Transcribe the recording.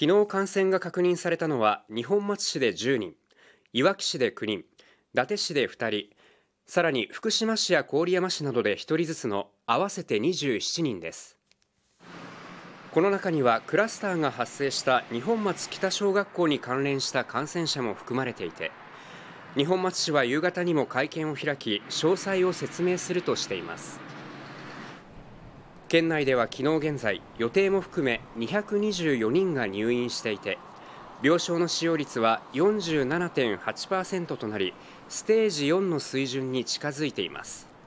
昨日感染が確認されたのは二本松市で10人、いわき市で9人、伊達市で2人、さらに福島市や郡山市などで1人ずつの合わせて27人です。この中にはクラスターが発生した日本松北小学校に関連した感染者も含まれていて、二本松市は夕方にも会見を開き、詳細を説明するとしています。県内では昨日現在予定も含め224人が入院していて病床の使用率は47.8%となりステージ4の水準に近づいています